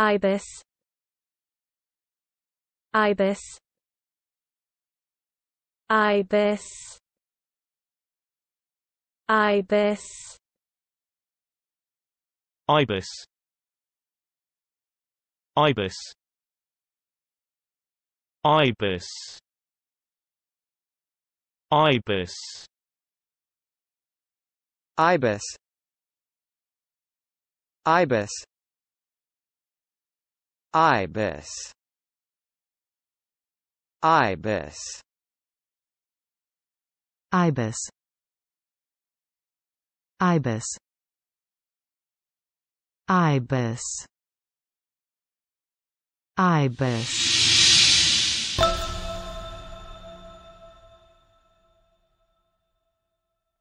ibis ibis ibis ibis ibis ibis ibis ibis ibis ibis ibis ibis ibis ibis ibis ibis